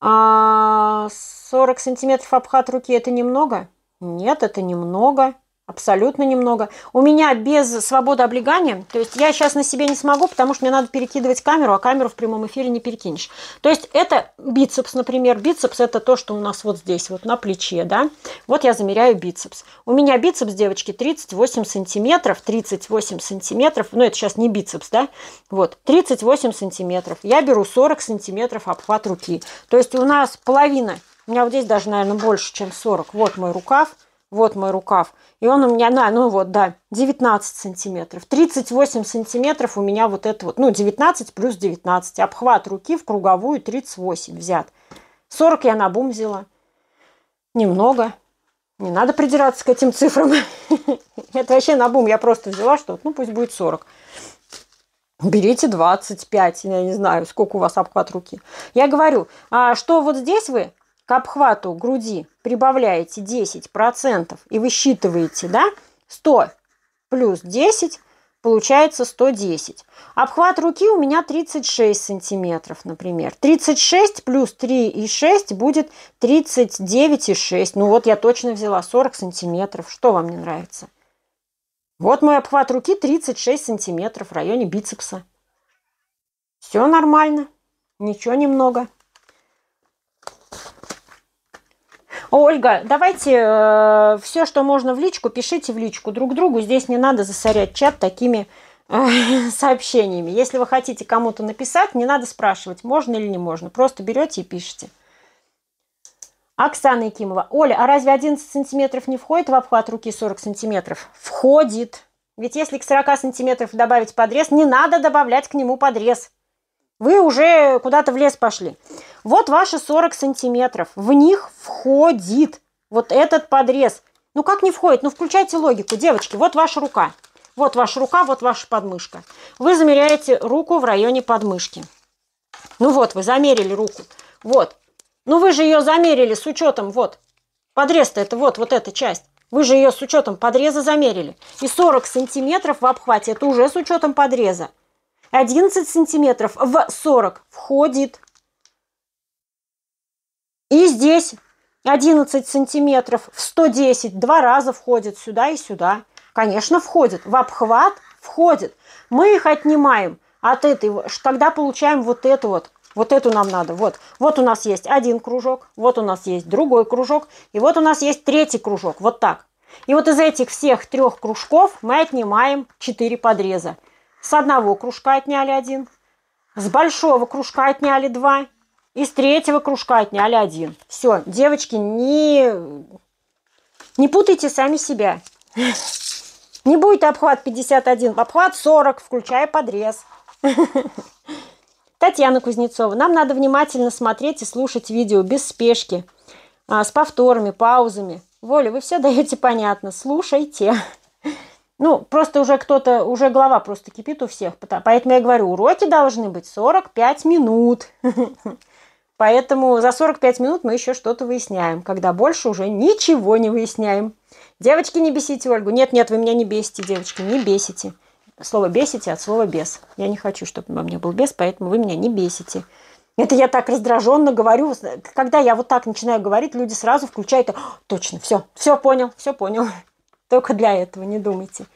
А 40 сантиметров обхват руки – это немного? Нет, это немного. Абсолютно немного. У меня без свободы облегания, то есть я сейчас на себе не смогу, потому что мне надо перекидывать камеру, а камеру в прямом эфире не перекинешь. То есть это бицепс, например. Бицепс это то, что у нас вот здесь, вот на плече, да. Вот я замеряю бицепс. У меня бицепс, девочки, 38 сантиметров, 38 сантиметров, ну это сейчас не бицепс, да, вот, 38 сантиметров. Я беру 40 сантиметров обхват руки. То есть у нас половина, у меня вот здесь даже, наверное, больше, чем 40. Вот мой рукав, вот мой рукав. И он у меня, да, ну вот, да, 19 сантиметров. 38 сантиметров у меня вот это вот, ну 19 плюс 19. Обхват руки в круговую 38 взят. 40 я на бум взяла. Немного. Не надо придираться к этим цифрам. Это вообще на бум. Я просто взяла, что ну пусть будет 40. Берите 25, я не знаю, сколько у вас обхват руки. Я говорю, а что вот здесь вы к обхвату груди прибавляете 10% и высчитываете, да, 100 плюс 10 получается 110. Обхват руки у меня 36 сантиметров, например. 36 плюс 3,6 будет 39,6. Ну вот я точно взяла 40 сантиметров. Что вам не нравится? Вот мой обхват руки 36 сантиметров в районе бицепса. Все нормально, ничего немного. Ольга, давайте э, все, что можно в личку, пишите в личку друг другу. Здесь не надо засорять чат такими э, сообщениями. Если вы хотите кому-то написать, не надо спрашивать, можно или не можно. Просто берете и пишете. Оксана Якимова. Оля, а разве 11 сантиметров не входит в обхват руки 40 сантиметров? Входит. Ведь если к 40 сантиметров добавить подрез, не надо добавлять к нему подрез. Вы уже куда-то в лес пошли. Вот ваши 40 сантиметров. В них входит вот этот подрез. Ну как не входит? Ну включайте логику. Девочки, вот ваша рука. Вот ваша рука, вот ваша подмышка. Вы замеряете руку в районе подмышки. Ну вот, вы замерили руку. Вот. Ну вы же ее замерили с учетом, вот. Подрез-то это вот, вот эта часть. Вы же ее с учетом подреза замерили. И 40 сантиметров в обхвате, это уже с учетом подреза. 11 сантиметров в 40 входит. И здесь 11 сантиметров в 110 два раза входит сюда и сюда. Конечно, входит. В обхват входит. Мы их отнимаем от этой, когда получаем вот эту вот. Вот эту нам надо. Вот. Вот у нас есть один кружок, вот у нас есть другой кружок, и вот у нас есть третий кружок. Вот так. И вот из этих всех трех кружков мы отнимаем 4 подреза. С одного кружка отняли один, с большого кружка отняли два, из третьего кружка отняли один. Все, девочки, не, не путайте сами себя. Не будет обхват 51, обхват 40, включая подрез. Татьяна Кузнецова. Нам надо внимательно смотреть и слушать видео без спешки, а, с повторами, паузами. Воля, вы все даете понятно. Слушайте. Ну, просто уже кто-то, уже голова просто кипит у всех. Поэтому я говорю, уроки должны быть 45 минут. Поэтому за 45 минут мы еще что-то выясняем, когда больше уже ничего не выясняем. Девочки, не бесите Ольгу. Нет, нет, вы меня не бесите, девочки, не бесите. Слово «бесите» от слова «бес». Я не хочу, чтобы во мне был бес, поэтому вы меня не бесите. Это я так раздраженно говорю. Когда я вот так начинаю говорить, люди сразу включают, «А, точно, все, все понял, все понял. Только для этого не думайте.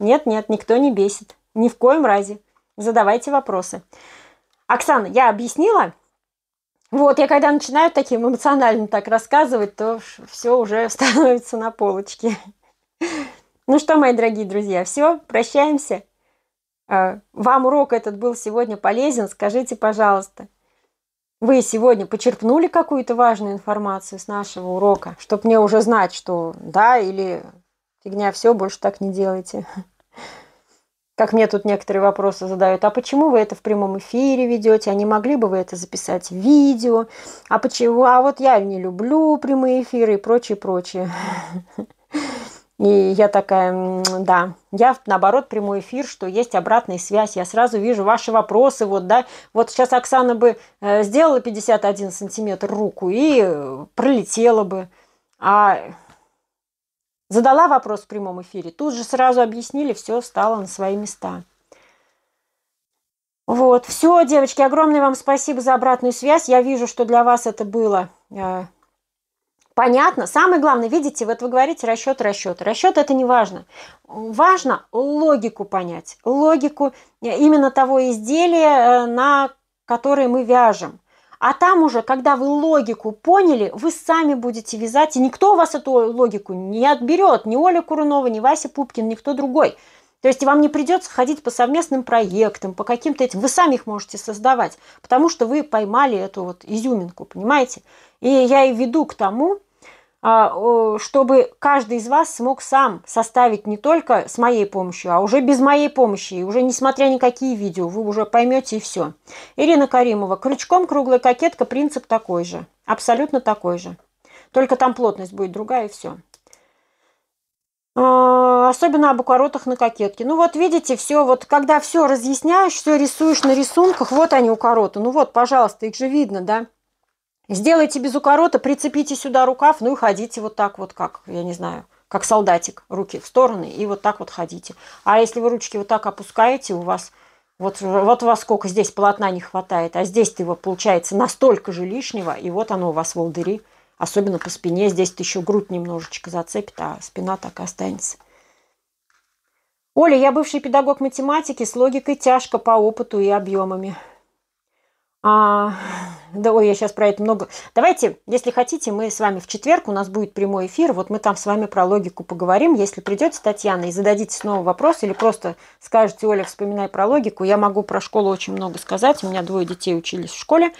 Нет, нет, никто не бесит. Ни в коем разе. Задавайте вопросы. Оксана, я объяснила? Вот, я когда начинаю таким эмоционально так рассказывать, то все уже становится на полочке. Ну что, мои дорогие друзья, все, прощаемся. А, вам урок этот был сегодня полезен. Скажите, пожалуйста, вы сегодня почерпнули какую-то важную информацию с нашего урока, чтобы мне уже знать, что да или фигня, все, больше так не делайте. Как мне тут некоторые вопросы задают, а почему вы это в прямом эфире ведете, а не могли бы вы это записать в видео, а почему, а вот я не люблю прямые эфиры и прочее, прочее. И я такая, да, я наоборот прямой эфир, что есть обратная связь, я сразу вижу ваши вопросы, вот, да, вот сейчас Оксана бы э, сделала 51 сантиметр руку и э, пролетела бы, а Задала вопрос в прямом эфире, тут же сразу объяснили, все стало на свои места. Вот, все, девочки, огромное вам спасибо за обратную связь. Я вижу, что для вас это было э, понятно. Самое главное, видите, вот вы говорите расчет, расчет. Расчет это не важно. Важно логику понять, логику э, именно того изделия, э, на которое мы вяжем. А там уже, когда вы логику поняли, вы сами будете вязать, и никто у вас эту логику не отберет, ни Оля Курунова, ни Вася Пупкин, никто другой. То есть вам не придется ходить по совместным проектам, по каким-то этим. Вы сами их можете создавать, потому что вы поймали эту вот изюминку, понимаете? И я и веду к тому, а, чтобы каждый из вас смог сам составить не только с моей помощью, а уже без моей помощи, и уже несмотря ни какие видео, вы уже поймете и все. Ирина Каримова. Крючком круглая кокетка, принцип такой же. Абсолютно такой же. Только там плотность будет другая и все. А, особенно об укоротах на кокетке. Ну вот видите, все, вот когда все разъясняешь, все рисуешь на рисунках, вот они укороты. Ну вот, пожалуйста, их же видно, да? Сделайте без укорота, прицепите сюда рукав, ну и ходите вот так вот, как, я не знаю, как солдатик, руки в стороны, и вот так вот ходите. А если вы ручки вот так опускаете, у вас вот, вот у вас сколько здесь полотна не хватает, а здесь-то его получается настолько же лишнего, и вот оно у вас волдыри, особенно по спине. Здесь-то еще грудь немножечко зацепит, а спина так и останется. Оля, я бывший педагог математики, с логикой тяжко по опыту и объемами. А, да, ой, я сейчас про это много. Давайте, если хотите, мы с вами в четверг, у нас будет прямой эфир, вот мы там с вами про логику поговорим. Если придете, Татьяна, и зададите снова вопрос, или просто скажете, Оля, вспоминай про логику, я могу про школу очень много сказать. У меня двое детей учились в школе,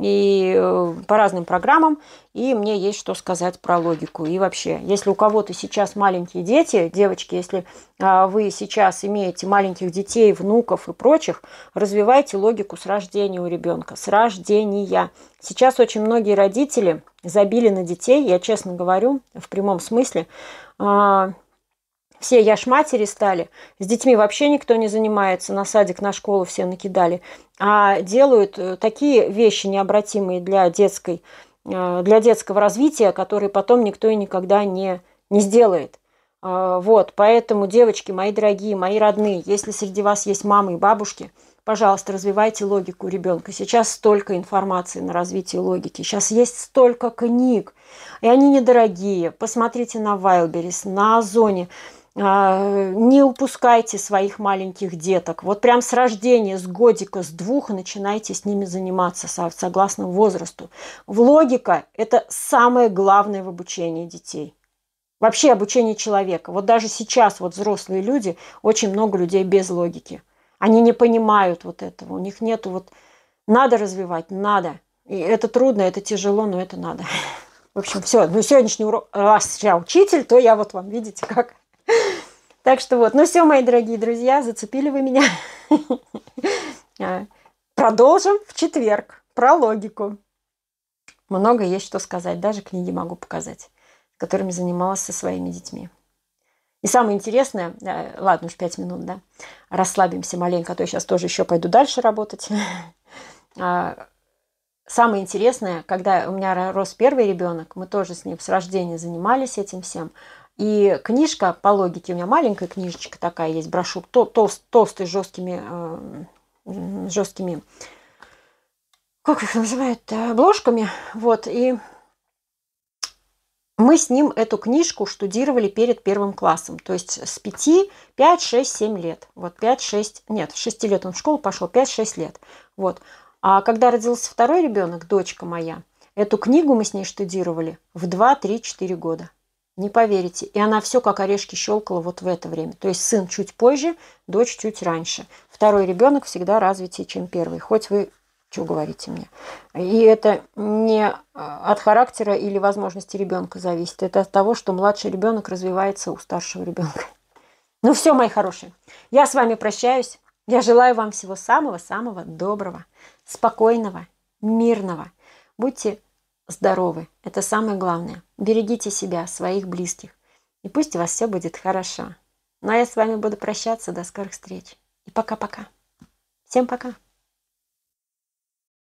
и э, по разным программам, и мне есть что сказать про логику. И вообще, если у кого-то сейчас маленькие дети, девочки, если а, вы сейчас имеете маленьких детей, внуков и прочих, развивайте логику с рождения у ребенка, с рождения Сейчас очень многие родители забили на детей, я честно говорю, в прямом смысле. А, все яшматери стали, с детьми вообще никто не занимается, на садик, на школу все накидали, а делают э, такие вещи необратимые для детской э, для детского развития, которые потом никто и никогда не, не сделает. А, вот, поэтому, девочки, мои дорогие, мои родные, если среди вас есть мамы и бабушки – Пожалуйста, развивайте логику ребенка. Сейчас столько информации на развитие логики. Сейчас есть столько книг. И они недорогие. Посмотрите на Вайлберис, на Озоне. А, не упускайте своих маленьких деток. Вот прям с рождения, с годика, с двух начинайте с ними заниматься согласно возрасту. В логика – это самое главное в обучении детей. Вообще обучение человека. Вот даже сейчас вот взрослые люди, очень много людей без логики – они не понимают вот этого. У них нету вот... Надо развивать, надо. И это трудно, это тяжело, но это надо. В общем, все. Ну, сегодняшний урок... Раз э, я учитель, то я вот вам, видите, как... Так что вот. Ну все, мои дорогие друзья, зацепили вы меня. Э, продолжим в четверг про логику. Много есть что сказать. Даже книги могу показать, которыми занималась со своими детьми. И самое интересное, э, ладно, уж пять минут, да, расслабимся маленько, а то я сейчас тоже еще пойду дальше работать. А, самое интересное, когда у меня рос первый ребенок, мы тоже с ним с рождения занимались этим всем. И книжка, по логике, у меня маленькая книжечка такая есть, брошюр, толст, толстый, жесткими, э, жесткими, как их называют, обложками. Вот, и мы с ним эту книжку штудировали перед первым классом, то есть с 5, 5, 6, 7 лет. Вот 5, 6, нет, 6 лет он в школу пошел, 5-6 лет. Вот. А когда родился второй ребенок, дочка моя, эту книгу мы с ней штудировали в 2, 3, 4 года. Не поверите. И она все как орешки щелкала вот в это время. То есть сын чуть позже, дочь чуть раньше. Второй ребенок всегда развитее, чем первый. Хоть вы что говорите мне? И это не э, от характера или возможности ребенка зависит. Это от того, что младший ребенок развивается у старшего ребенка. Ну все, мои хорошие, я с вами прощаюсь. Я желаю вам всего самого-самого доброго, спокойного, мирного. Будьте здоровы, это самое главное. Берегите себя, своих близких. И пусть у вас все будет хорошо. Ну а я с вами буду прощаться. До скорых встреч. И пока-пока. Всем пока.